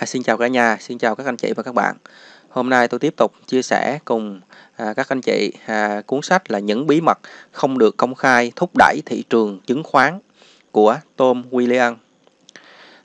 À, xin chào cả nhà, xin chào các anh chị và các bạn. Hôm nay tôi tiếp tục chia sẻ cùng à, các anh chị à, cuốn sách là những bí mật không được công khai thúc đẩy thị trường chứng khoán của Tom William.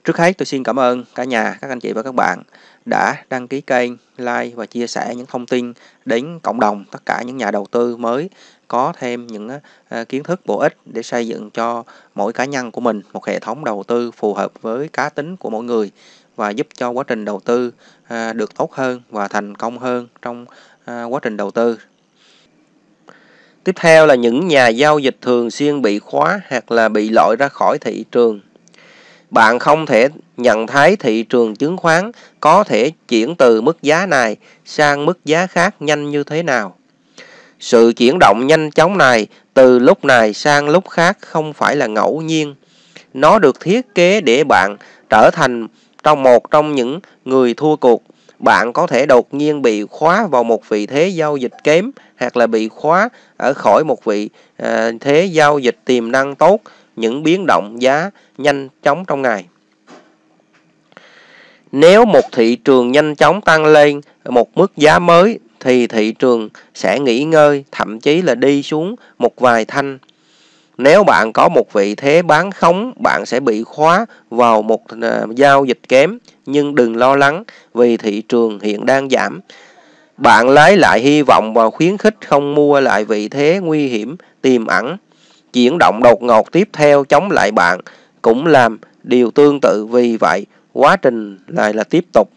Trước hết tôi xin cảm ơn cả nhà, các anh chị và các bạn đã đăng ký kênh, like và chia sẻ những thông tin đến cộng đồng tất cả những nhà đầu tư mới có thêm những à, kiến thức bổ ích để xây dựng cho mỗi cá nhân của mình một hệ thống đầu tư phù hợp với cá tính của mỗi người và giúp cho quá trình đầu tư à, được tốt hơn và thành công hơn trong à, quá trình đầu tư. Tiếp theo là những nhà giao dịch thường xuyên bị khóa hoặc là bị loại ra khỏi thị trường. Bạn không thể nhận thấy thị trường chứng khoán có thể chuyển từ mức giá này sang mức giá khác nhanh như thế nào. Sự chuyển động nhanh chóng này từ lúc này sang lúc khác không phải là ngẫu nhiên. Nó được thiết kế để bạn trở thành trong một trong những người thua cuộc bạn có thể đột nhiên bị khóa vào một vị thế giao dịch kém hoặc là bị khóa ở khỏi một vị à, thế giao dịch tiềm năng tốt những biến động giá nhanh chóng trong ngày nếu một thị trường nhanh chóng tăng lên một mức giá mới thì thị trường sẽ nghỉ ngơi thậm chí là đi xuống một vài thanh nếu bạn có một vị thế bán khống, bạn sẽ bị khóa vào một à, giao dịch kém. Nhưng đừng lo lắng vì thị trường hiện đang giảm. Bạn lấy lại hy vọng và khuyến khích không mua lại vị thế nguy hiểm, tiềm ẩn. Chuyển động đột ngột tiếp theo chống lại bạn cũng làm điều tương tự vì vậy quá trình lại là tiếp tục.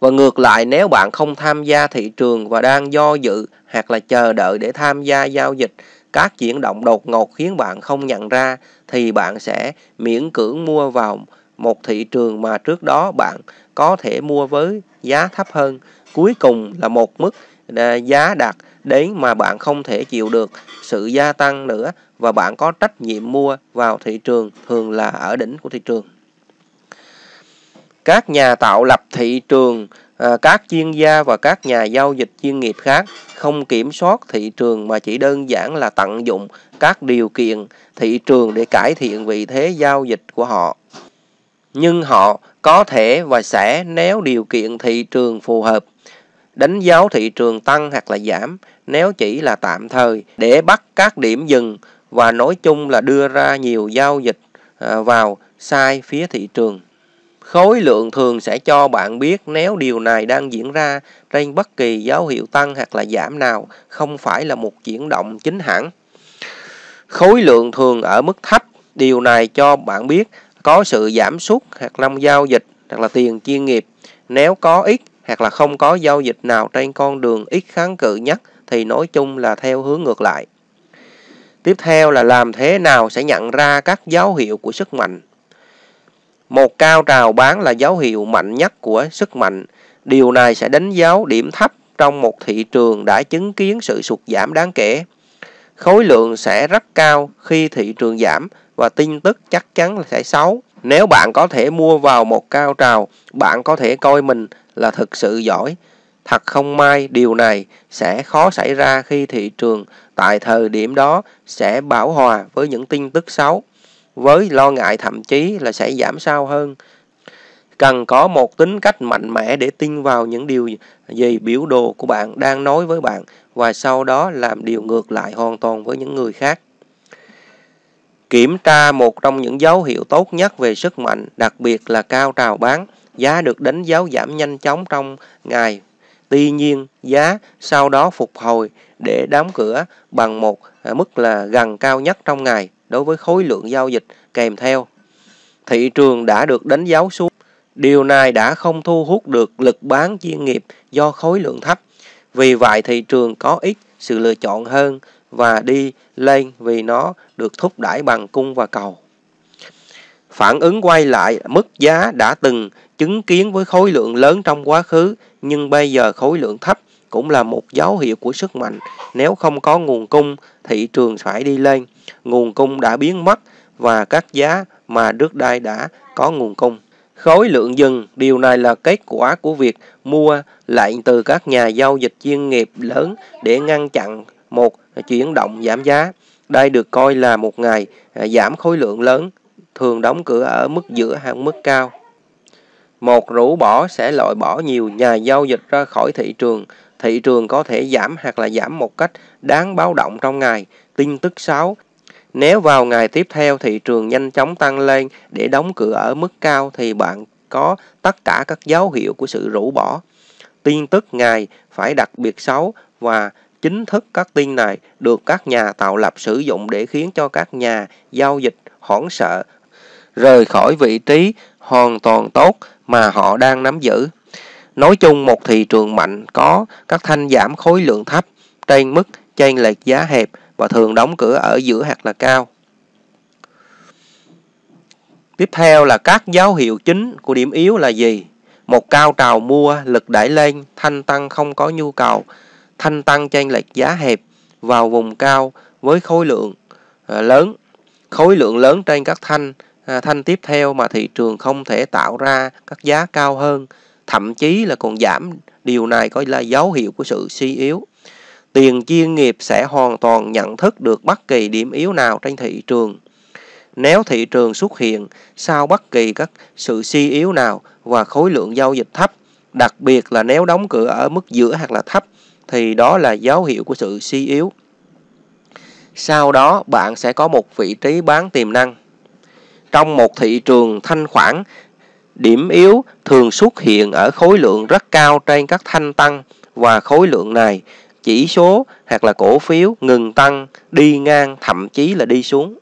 Và ngược lại nếu bạn không tham gia thị trường và đang do dự hoặc là chờ đợi để tham gia giao dịch các chuyển động đột ngột khiến bạn không nhận ra thì bạn sẽ miễn cưỡng mua vào một thị trường mà trước đó bạn có thể mua với giá thấp hơn. Cuối cùng là một mức à, giá đạt đến mà bạn không thể chịu được sự gia tăng nữa và bạn có trách nhiệm mua vào thị trường thường là ở đỉnh của thị trường. Các nhà tạo lập thị trường Ờ, các chuyên gia và các nhà giao dịch chuyên nghiệp khác không kiểm soát thị trường mà chỉ đơn giản là tận dụng các điều kiện thị trường để cải thiện vị thế giao dịch của họ nhưng họ có thể và sẽ nếu điều kiện thị trường phù hợp đánh dấu thị trường tăng hoặc là giảm nếu chỉ là tạm thời để bắt các điểm dừng và nói chung là đưa ra nhiều giao dịch ờ, vào sai phía thị trường Khối lượng thường sẽ cho bạn biết nếu điều này đang diễn ra trên bất kỳ dấu hiệu tăng hoặc là giảm nào, không phải là một chuyển động chính hẳn. Khối lượng thường ở mức thấp, điều này cho bạn biết có sự giảm sút hoặc năm giao dịch hoặc là tiền chuyên nghiệp. Nếu có ít hoặc là không có giao dịch nào trên con đường ít kháng cự nhất thì nói chung là theo hướng ngược lại. Tiếp theo là làm thế nào sẽ nhận ra các dấu hiệu của sức mạnh một cao trào bán là dấu hiệu mạnh nhất của sức mạnh. Điều này sẽ đánh dấu điểm thấp trong một thị trường đã chứng kiến sự sụt giảm đáng kể. Khối lượng sẽ rất cao khi thị trường giảm và tin tức chắc chắn sẽ xấu. Nếu bạn có thể mua vào một cao trào, bạn có thể coi mình là thực sự giỏi. Thật không may, điều này sẽ khó xảy ra khi thị trường tại thời điểm đó sẽ bảo hòa với những tin tức xấu với lo ngại thậm chí là sẽ giảm sâu hơn. Cần có một tính cách mạnh mẽ để tin vào những điều gì biểu đồ của bạn đang nói với bạn và sau đó làm điều ngược lại hoàn toàn với những người khác. Kiểm tra một trong những dấu hiệu tốt nhất về sức mạnh, đặc biệt là cao trào bán. Giá được đánh dấu giảm nhanh chóng trong ngày. Tuy nhiên, giá sau đó phục hồi để đóng cửa bằng một mức là gần cao nhất trong ngày đối với khối lượng giao dịch kèm theo. Thị trường đã được đánh dấu xuống. Điều này đã không thu hút được lực bán chuyên nghiệp do khối lượng thấp. Vì vậy thị trường có ít sự lựa chọn hơn và đi lên vì nó được thúc đẩy bằng cung và cầu. Phản ứng quay lại mức giá đã từng chứng kiến với khối lượng lớn trong quá khứ nhưng bây giờ khối lượng thấp cũng là một dấu hiệu của sức mạnh. Nếu không có nguồn cung, thị trường phải đi lên nguồn cung đã biến mất và các giá mà trước đây đã có nguồn cung. Khối lượng dừng, điều này là kết quả của việc mua lại từ các nhà giao dịch chuyên nghiệp lớn để ngăn chặn một chuyển động giảm giá. Đây được coi là một ngày à, giảm khối lượng lớn, thường đóng cửa ở mức giữa hay mức cao. Một rũ bỏ sẽ loại bỏ nhiều nhà giao dịch ra khỏi thị trường. Thị trường có thể giảm hoặc là giảm một cách đáng báo động trong ngày. Tin tức xấu nếu vào ngày tiếp theo thị trường nhanh chóng tăng lên để đóng cửa ở mức cao thì bạn có tất cả các dấu hiệu của sự rũ bỏ. Tin tức ngày phải đặc biệt xấu và chính thức các tin này được các nhà tạo lập sử dụng để khiến cho các nhà giao dịch hoảng sợ rời khỏi vị trí hoàn toàn tốt mà họ đang nắm giữ. Nói chung một thị trường mạnh có các thanh giảm khối lượng thấp trên mức chênh lệch giá hẹp và thường đóng cửa ở giữa hạt là cao. Tiếp theo là các dấu hiệu chính của điểm yếu là gì? Một cao trào mua lực đẩy lên, thanh tăng không có nhu cầu, thanh tăng chênh lệch giá hẹp vào vùng cao với khối lượng à, lớn, khối lượng lớn trên các thanh à, thanh tiếp theo mà thị trường không thể tạo ra các giá cao hơn, thậm chí là còn giảm. Điều này có là dấu hiệu của sự suy yếu tiền chuyên nghiệp sẽ hoàn toàn nhận thức được bất kỳ điểm yếu nào trên thị trường nếu thị trường xuất hiện sau bất kỳ các sự suy yếu nào và khối lượng giao dịch thấp đặc biệt là nếu đóng cửa ở mức giữa hoặc là thấp thì đó là dấu hiệu của sự suy yếu sau đó bạn sẽ có một vị trí bán tiềm năng trong một thị trường thanh khoản điểm yếu thường xuất hiện ở khối lượng rất cao trên các thanh tăng và khối lượng này chỉ số hoặc là cổ phiếu ngừng tăng, đi ngang, thậm chí là đi xuống.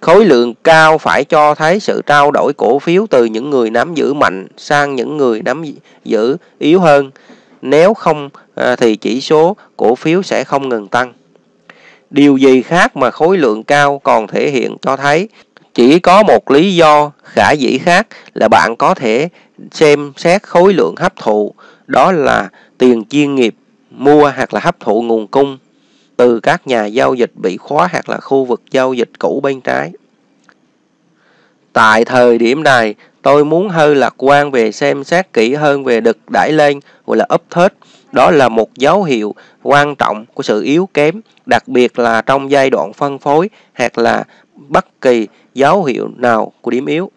Khối lượng cao phải cho thấy sự trao đổi cổ phiếu từ những người nắm giữ mạnh sang những người nắm giữ yếu hơn. Nếu không à, thì chỉ số cổ phiếu sẽ không ngừng tăng. Điều gì khác mà khối lượng cao còn thể hiện cho thấy chỉ có một lý do khả dĩ khác là bạn có thể xem xét khối lượng hấp thụ, đó là tiền chuyên nghiệp mua hoặc là hấp thụ nguồn cung từ các nhà giao dịch bị khóa hoặc là khu vực giao dịch cũ bên trái. Tại thời điểm này, tôi muốn hơi lạc quan về xem xét kỹ hơn về đực đẩy lên gọi là uptake. Đó là một dấu hiệu quan trọng của sự yếu kém, đặc biệt là trong giai đoạn phân phối hoặc là bất kỳ dấu hiệu nào của điểm yếu.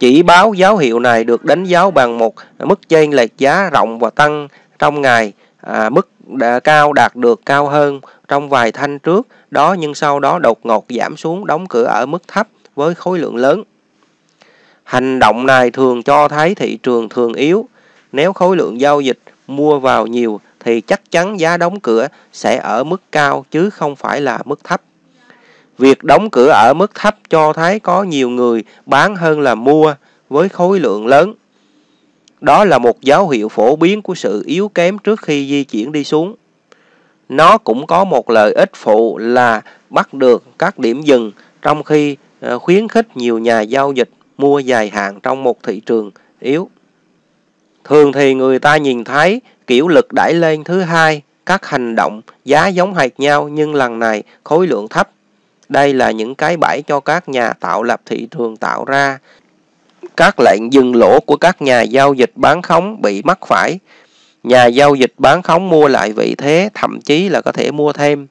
Chỉ báo dấu hiệu này được đánh dấu bằng một mức chênh lệch giá rộng và tăng trong ngày à, mức đã cao đạt được cao hơn trong vài thanh trước đó nhưng sau đó đột ngột giảm xuống đóng cửa ở mức thấp với khối lượng lớn. Hành động này thường cho thấy thị trường thường yếu. Nếu khối lượng giao dịch mua vào nhiều thì chắc chắn giá đóng cửa sẽ ở mức cao chứ không phải là mức thấp. Việc đóng cửa ở mức thấp cho thấy có nhiều người bán hơn là mua với khối lượng lớn. Đó là một dấu hiệu phổ biến của sự yếu kém trước khi di chuyển đi xuống. Nó cũng có một lợi ích phụ là bắt được các điểm dừng trong khi ờ, khuyến khích nhiều nhà giao dịch mua dài hạn trong một thị trường yếu. Thường thì người ta nhìn thấy kiểu lực đẩy lên thứ hai, các hành động giá giống hệt nhau nhưng lần này khối lượng thấp. Đây là những cái bẫy cho các nhà tạo lập thị trường tạo ra các lệnh dừng lỗ của các nhà giao dịch bán khống bị mắc phải. Nhà giao dịch bán khống mua lại vị thế, thậm chí là có thể mua thêm.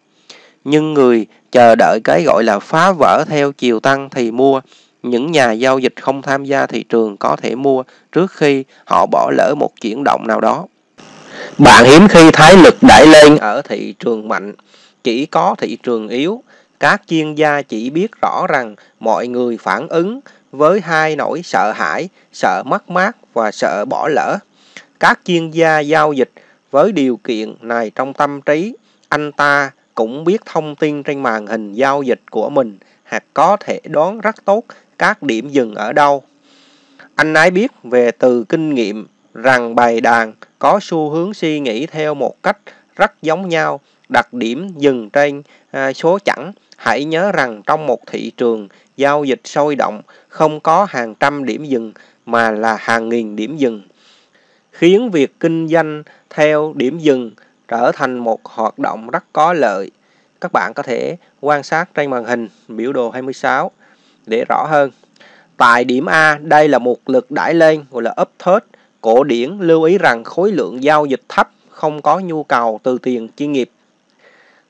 Nhưng người chờ đợi cái gọi là phá vỡ theo chiều tăng thì mua. Những nhà giao dịch không tham gia thị trường có thể mua trước khi họ bỏ lỡ một chuyển động nào đó. Bạn hiếm khi thái lực đẩy lên ở thị trường mạnh, chỉ có thị trường yếu. Các chuyên gia chỉ biết rõ rằng mọi người phản ứng với hai nỗi sợ hãi, sợ mất mát và sợ bỏ lỡ. Các chuyên gia giao dịch với điều kiện này trong tâm trí, anh ta cũng biết thông tin trên màn hình giao dịch của mình hoặc có thể đoán rất tốt các điểm dừng ở đâu. Anh ấy biết về từ kinh nghiệm rằng bài đàn có xu hướng suy nghĩ theo một cách rất giống nhau, đặc điểm dừng trên à, số chẵn. Hãy nhớ rằng trong một thị trường giao dịch sôi động, không có hàng trăm điểm dừng mà là hàng nghìn điểm dừng, khiến việc kinh doanh theo điểm dừng trở thành một hoạt động rất có lợi. Các bạn có thể quan sát trên màn hình biểu đồ 26 để rõ hơn. Tại điểm A, đây là một lực đãi lên gọi là uptrend. Cổ điển lưu ý rằng khối lượng giao dịch thấp, không có nhu cầu từ tiền chuyên nghiệp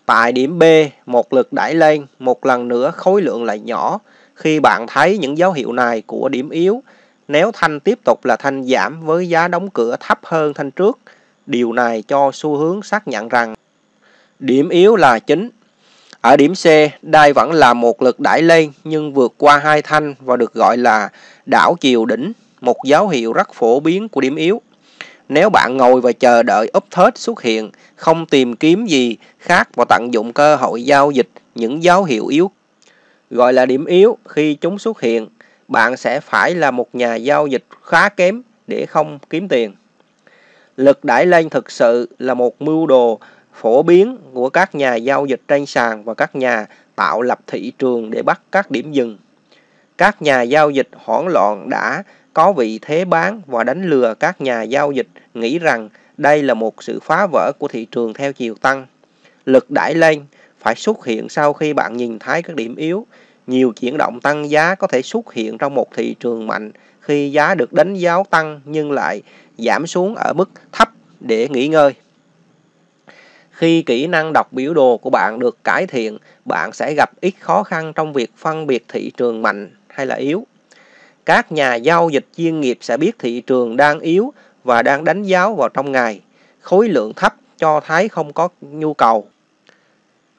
Tại điểm B, một lực đẩy lên, một lần nữa khối lượng lại nhỏ. Khi bạn thấy những dấu hiệu này của điểm yếu, nếu thanh tiếp tục là thanh giảm với giá đóng cửa thấp hơn thanh trước, điều này cho xu hướng xác nhận rằng điểm yếu là chính. Ở điểm C, đây vẫn là một lực đẩy lên nhưng vượt qua hai thanh và được gọi là đảo chiều đỉnh, một dấu hiệu rất phổ biến của điểm yếu. Nếu bạn ngồi và chờ đợi úp thết xuất hiện, không tìm kiếm gì khác và tận dụng cơ hội giao dịch những dấu hiệu yếu gọi là điểm yếu khi chúng xuất hiện, bạn sẽ phải là một nhà giao dịch khá kém để không kiếm tiền. Lực đẩy lên thực sự là một mưu đồ phổ biến của các nhà giao dịch trên sàn và các nhà tạo lập thị trường để bắt các điểm dừng. Các nhà giao dịch hoảng loạn đã có vị thế bán và đánh lừa các nhà giao dịch nghĩ rằng đây là một sự phá vỡ của thị trường theo chiều tăng. Lực đẩy lên phải xuất hiện sau khi bạn nhìn thấy các điểm yếu. Nhiều chuyển động tăng giá có thể xuất hiện trong một thị trường mạnh khi giá được đánh giá tăng nhưng lại giảm xuống ở mức thấp để nghỉ ngơi. Khi kỹ năng đọc biểu đồ của bạn được cải thiện, bạn sẽ gặp ít khó khăn trong việc phân biệt thị trường mạnh hay là yếu các nhà giao dịch chuyên nghiệp sẽ biết thị trường đang yếu và đang đánh giáo vào trong ngày. Khối lượng thấp cho thấy không có nhu cầu.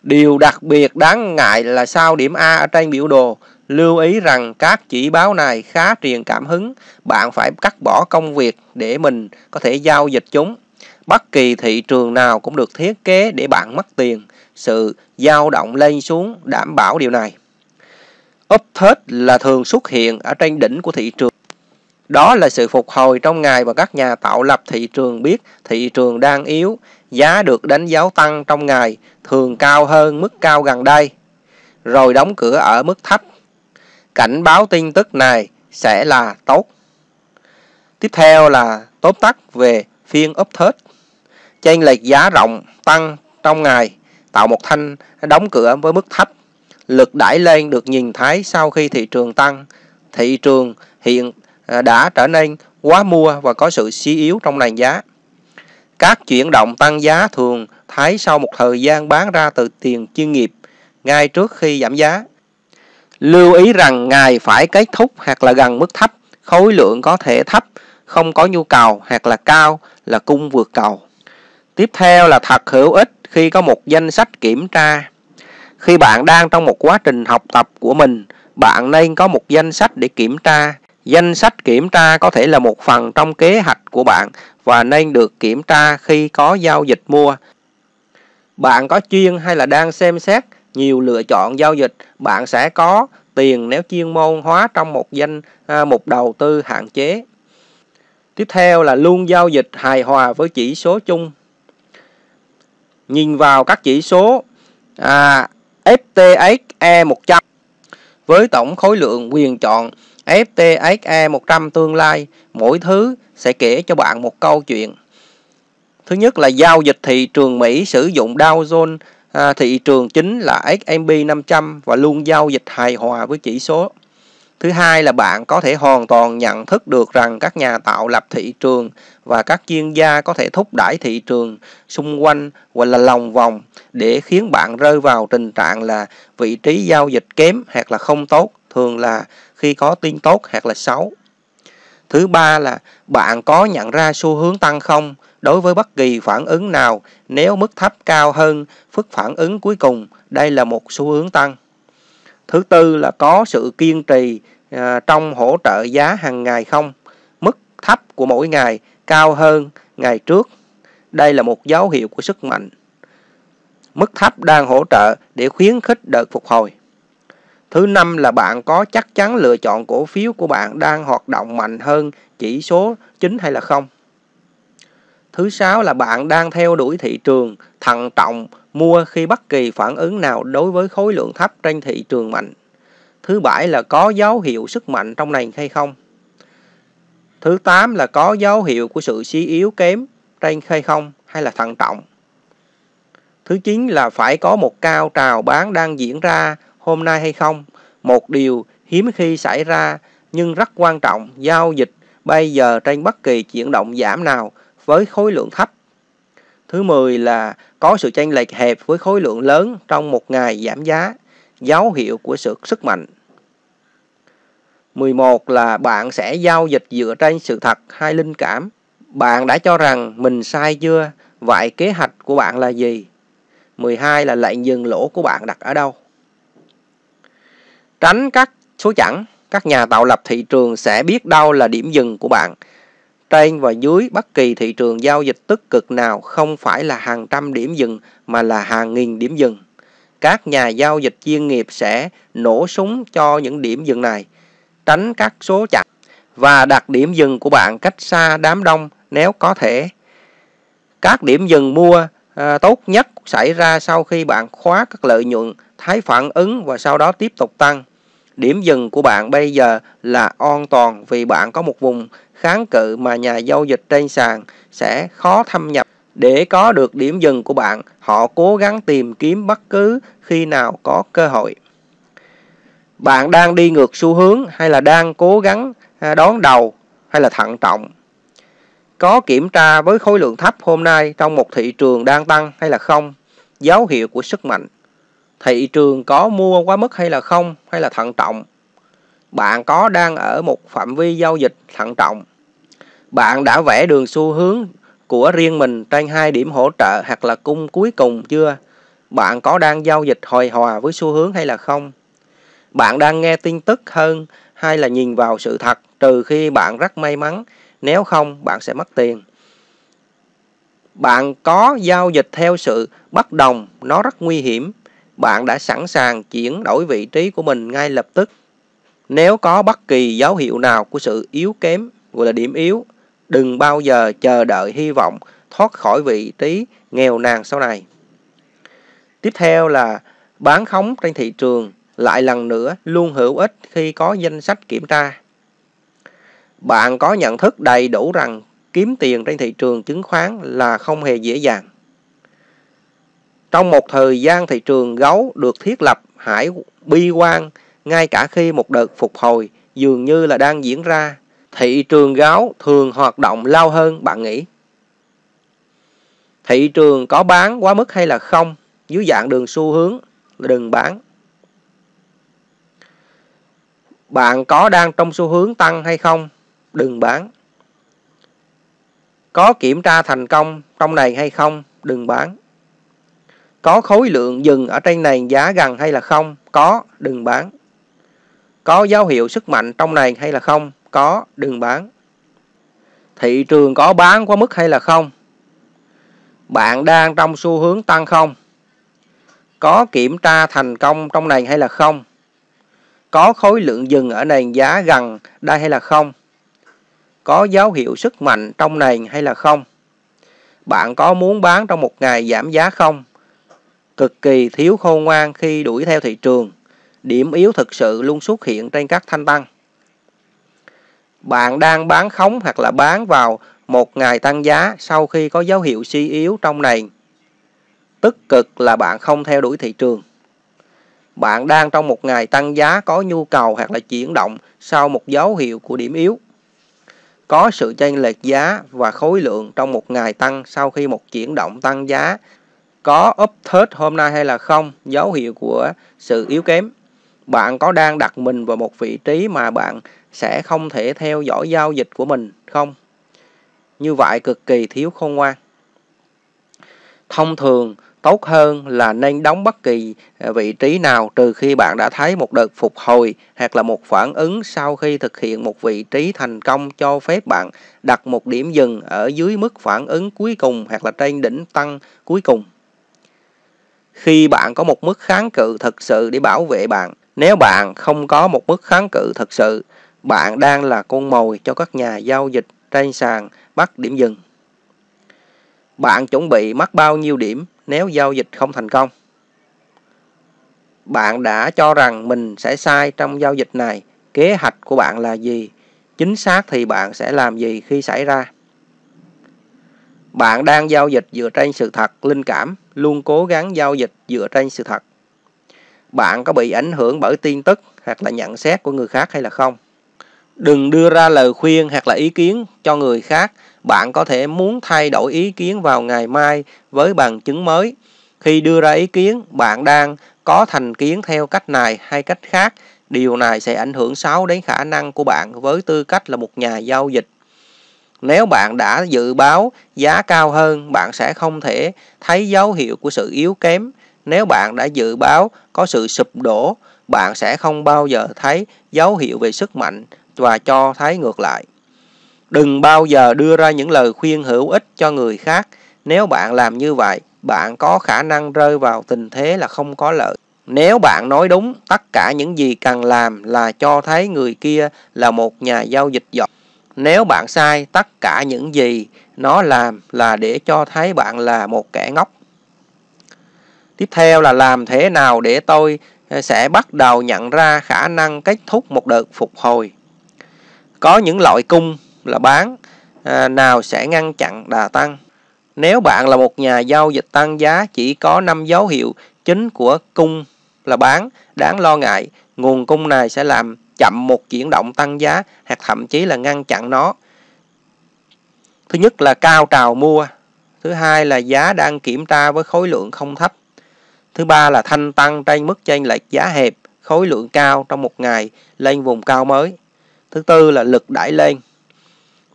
Điều đặc biệt đáng ngại là sao điểm A ở trên biểu đồ. Lưu ý rằng các chỉ báo này khá truyền cảm hứng. Bạn phải cắt bỏ công việc để mình có thể giao dịch chúng. Bất kỳ thị trường nào cũng được thiết kế để bạn mất tiền. Sự dao động lên xuống đảm bảo điều này update là thường xuất hiện ở trên đỉnh của thị trường. Đó là sự phục hồi trong ngày mà các nhà tạo lập thị trường biết thị trường đang yếu, giá được đánh dấu tăng trong ngày thường cao hơn mức cao gần đây, rồi đóng cửa ở mức thấp. Cảnh báo tin tức này sẽ là tốt. Tiếp theo là tóm tắt về phiên update. Chênh lệch giá rộng tăng trong ngày tạo một thanh đóng cửa với mức thấp lực đẩy lên được nhìn thấy sau khi thị trường tăng thị trường hiện à, đã trở nên quá mua và có sự suy yếu trong nền giá các chuyển động tăng giá thường thấy sau một thời gian bán ra từ tiền chuyên nghiệp ngay trước khi giảm giá lưu ý rằng ngày phải kết thúc hoặc là gần mức thấp khối lượng có thể thấp không có nhu cầu hoặc là cao là cung vượt cầu tiếp theo là thật hữu ích khi có một danh sách kiểm tra khi bạn đang trong một quá trình học tập của mình, bạn nên có một danh sách để kiểm tra. Danh sách kiểm tra có thể là một phần trong kế hoạch của bạn và nên được kiểm tra khi có giao dịch mua. Bạn có chuyên hay là đang xem xét nhiều lựa chọn giao dịch, bạn sẽ có tiền nếu chuyên môn hóa trong một danh à, mục đầu tư hạn chế. Tiếp theo là luôn giao dịch hài hòa với chỉ số chung. Nhìn vào các chỉ số à, FTXE100 với tổng khối lượng quyền chọn FTXE100 tương lai, mỗi thứ sẽ kể cho bạn một câu chuyện. Thứ nhất là giao dịch thị trường Mỹ sử dụng Dow Jones, à, thị trường chính là S&P 500 và luôn giao dịch hài hòa với chỉ số Thứ hai là bạn có thể hoàn toàn nhận thức được rằng các nhà tạo lập thị trường và các chuyên gia có thể thúc đẩy thị trường xung quanh hoặc là lòng vòng để khiến bạn rơi vào tình trạng là vị trí giao dịch kém hoặc là không tốt, thường là khi có tin tốt hoặc là xấu. Thứ ba là bạn có nhận ra xu hướng tăng không đối với bất kỳ phản ứng nào nếu mức thấp cao hơn phức phản ứng cuối cùng, đây là một xu hướng tăng. Thứ tư là có sự kiên trì à, trong hỗ trợ giá hàng ngày không? Mức thấp của mỗi ngày cao hơn ngày trước. Đây là một dấu hiệu của sức mạnh. Mức thấp đang hỗ trợ để khuyến khích đợt phục hồi. Thứ năm là bạn có chắc chắn lựa chọn cổ phiếu của bạn đang hoạt động mạnh hơn chỉ số chính hay là không? Thứ sáu là bạn đang theo đuổi thị trường, thận trọng, mua khi bất kỳ phản ứng nào đối với khối lượng thấp trên thị trường mạnh. Thứ bảy là có dấu hiệu sức mạnh trong này hay không. Thứ tám là có dấu hiệu của sự suy yếu kém trên hay không hay là thận trọng. Thứ chín là phải có một cao trào bán đang diễn ra hôm nay hay không. Một điều hiếm khi xảy ra nhưng rất quan trọng giao dịch bây giờ trên bất kỳ chuyển động giảm nào với khối lượng thấp. Thứ 10 là có sự chênh lệch hẹp với khối lượng lớn trong một ngày giảm giá, dấu hiệu của sự sức mạnh. 11 là bạn sẽ giao dịch dựa trên sự thật hay linh cảm. Bạn đã cho rằng mình sai chưa? Vậy kế hoạch của bạn là gì? 12 là lệnh dừng lỗ của bạn đặt ở đâu? Tránh các số chẵn, các nhà tạo lập thị trường sẽ biết đâu là điểm dừng của bạn trên và dưới bất kỳ thị trường giao dịch tích cực nào không phải là hàng trăm điểm dừng mà là hàng nghìn điểm dừng. Các nhà giao dịch chuyên nghiệp sẽ nổ súng cho những điểm dừng này, tránh các số chặt và đặt điểm dừng của bạn cách xa đám đông nếu có thể. Các điểm dừng mua à, tốt nhất xảy ra sau khi bạn khóa các lợi nhuận, thấy phản ứng và sau đó tiếp tục tăng. Điểm dừng của bạn bây giờ là an toàn vì bạn có một vùng kháng cự mà nhà giao dịch trên sàn sẽ khó thâm nhập. Để có được điểm dừng của bạn, họ cố gắng tìm kiếm bất cứ khi nào có cơ hội. Bạn đang đi ngược xu hướng hay là đang cố gắng à, đón đầu hay là thận trọng? Có kiểm tra với khối lượng thấp hôm nay trong một thị trường đang tăng hay là không? Dấu hiệu của sức mạnh thị trường có mua quá mức hay là không hay là thận trọng bạn có đang ở một phạm vi giao dịch thận trọng bạn đã vẽ đường xu hướng của riêng mình trên hai điểm hỗ trợ hoặc là cung cuối cùng chưa bạn có đang giao dịch hồi hòa với xu hướng hay là không bạn đang nghe tin tức hơn hay là nhìn vào sự thật trừ khi bạn rất may mắn nếu không bạn sẽ mất tiền bạn có giao dịch theo sự bất đồng nó rất nguy hiểm bạn đã sẵn sàng chuyển đổi vị trí của mình ngay lập tức. Nếu có bất kỳ dấu hiệu nào của sự yếu kém, gọi là điểm yếu, đừng bao giờ chờ đợi hy vọng thoát khỏi vị trí nghèo nàn sau này. Tiếp theo là bán khống trên thị trường lại lần nữa luôn hữu ích khi có danh sách kiểm tra. Bạn có nhận thức đầy đủ rằng kiếm tiền trên thị trường chứng khoán là không hề dễ dàng. Trong một thời gian thị trường gấu được thiết lập hải bi quan, ngay cả khi một đợt phục hồi dường như là đang diễn ra, thị trường gấu thường hoạt động lao hơn bạn nghĩ. Thị trường có bán quá mức hay là không, dưới dạng đường xu hướng là đừng bán. Bạn có đang trong xu hướng tăng hay không, đừng bán. Có kiểm tra thành công trong này hay không, đừng bán có khối lượng dừng ở trên nền giá gần hay là không? Có, đừng bán. Có dấu hiệu sức mạnh trong nền hay là không? Có, đừng bán. Thị trường có bán quá mức hay là không? Bạn đang trong xu hướng tăng không? Có kiểm tra thành công trong nền hay là không? Có khối lượng dừng ở nền giá gần đây hay là không? Có dấu hiệu sức mạnh trong nền hay là không? Bạn có muốn bán trong một ngày giảm giá không? cực kỳ thiếu khôn ngoan khi đuổi theo thị trường. Điểm yếu thực sự luôn xuất hiện trên các thanh tăng. Bạn đang bán khống hoặc là bán vào một ngày tăng giá sau khi có dấu hiệu suy yếu trong nền. Tức cực là bạn không theo đuổi thị trường. Bạn đang trong một ngày tăng giá có nhu cầu hoặc là chuyển động sau một dấu hiệu của điểm yếu. Có sự chênh lệch giá và khối lượng trong một ngày tăng sau khi một chuyển động tăng giá có update hôm nay hay là không dấu hiệu của sự yếu kém bạn có đang đặt mình vào một vị trí mà bạn sẽ không thể theo dõi giao dịch của mình không như vậy cực kỳ thiếu khôn ngoan thông thường tốt hơn là nên đóng bất kỳ vị trí nào trừ khi bạn đã thấy một đợt phục hồi hoặc là một phản ứng sau khi thực hiện một vị trí thành công cho phép bạn đặt một điểm dừng ở dưới mức phản ứng cuối cùng hoặc là trên đỉnh tăng cuối cùng khi bạn có một mức kháng cự thật sự để bảo vệ bạn. Nếu bạn không có một mức kháng cự thật sự, bạn đang là con mồi cho các nhà giao dịch trên sàn bắt điểm dừng. Bạn chuẩn bị mất bao nhiêu điểm nếu giao dịch không thành công? Bạn đã cho rằng mình sẽ sai trong giao dịch này. Kế hoạch của bạn là gì? Chính xác thì bạn sẽ làm gì khi xảy ra? Bạn đang giao dịch dựa trên sự thật, linh cảm, luôn cố gắng giao dịch dựa trên sự thật. Bạn có bị ảnh hưởng bởi tin tức hoặc là nhận xét của người khác hay là không? Đừng đưa ra lời khuyên hoặc là ý kiến cho người khác. Bạn có thể muốn thay đổi ý kiến vào ngày mai với bằng chứng mới. Khi đưa ra ý kiến, bạn đang có thành kiến theo cách này hay cách khác. Điều này sẽ ảnh hưởng xấu đến khả năng của bạn với tư cách là một nhà giao dịch nếu bạn đã dự báo giá cao hơn, bạn sẽ không thể thấy dấu hiệu của sự yếu kém. Nếu bạn đã dự báo có sự sụp đổ, bạn sẽ không bao giờ thấy dấu hiệu về sức mạnh và cho thấy ngược lại. Đừng bao giờ đưa ra những lời khuyên hữu ích cho người khác. Nếu bạn làm như vậy, bạn có khả năng rơi vào tình thế là không có lợi. Nếu bạn nói đúng, tất cả những gì cần làm là cho thấy người kia là một nhà giao dịch giỏi. Nếu bạn sai, tất cả những gì nó làm là để cho thấy bạn là một kẻ ngốc. Tiếp theo là làm thế nào để tôi ờ, sẽ bắt đầu nhận ra khả năng kết thúc một đợt phục hồi. Có những loại cung là bán ờ, nào sẽ ngăn chặn đà tăng. Nếu bạn là một nhà giao dịch tăng giá chỉ có 5 dấu hiệu chính của cung là bán, đáng lo ngại, nguồn cung này sẽ làm chậm một chuyển động tăng giá hoặc thậm chí là ngăn chặn nó. Thứ nhất là cao trào mua, thứ hai là giá đang kiểm tra với khối lượng không thấp, thứ ba là thanh tăng trên mức chênh lệch giá hẹp, khối lượng cao trong một ngày lên vùng cao mới. Thứ tư là lực đẩy lên.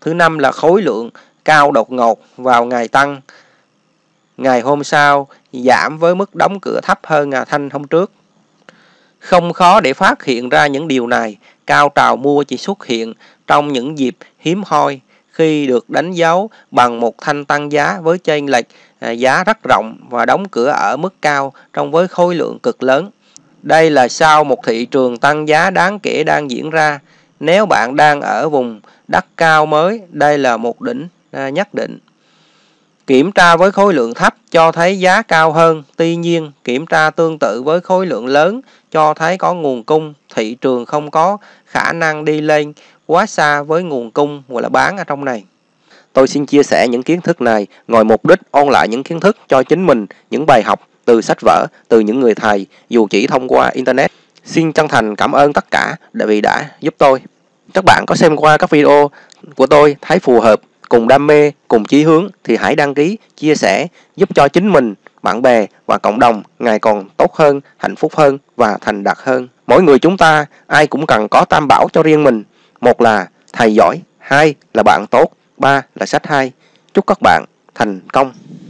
Thứ năm là khối lượng cao đột ngột vào ngày tăng. Ngày hôm sau giảm với mức đóng cửa thấp hơn ngày thanh hôm trước. Không khó để phát hiện ra những điều này, cao trào mua chỉ xuất hiện trong những dịp hiếm hoi khi được đánh dấu bằng một thanh tăng giá với chênh lệch à, giá rất rộng và đóng cửa ở mức cao trong với khối lượng cực lớn. Đây là sau một thị trường tăng giá đáng kể đang diễn ra. Nếu bạn đang ở vùng đất cao mới, đây là một đỉnh à, nhất định. Kiểm tra với khối lượng thấp cho thấy giá cao hơn, tuy nhiên kiểm tra tương tự với khối lượng lớn cho thấy có nguồn cung, thị trường không có khả năng đi lên quá xa với nguồn cung hoặc là bán ở trong này. Tôi xin chia sẻ những kiến thức này ngồi mục đích ôn lại những kiến thức cho chính mình, những bài học từ sách vở, từ những người thầy, dù chỉ thông qua Internet. Xin chân thành cảm ơn tất cả vì đã giúp tôi. Các bạn có xem qua các video của tôi thấy phù hợp cùng đam mê, cùng chí hướng thì hãy đăng ký, chia sẻ, giúp cho chính mình, bạn bè và cộng đồng ngày còn tốt hơn, hạnh phúc hơn và thành đạt hơn. Mỗi người chúng ta ai cũng cần có tam bảo cho riêng mình. Một là thầy giỏi, hai là bạn tốt, ba là sách hay. Chúc các bạn thành công.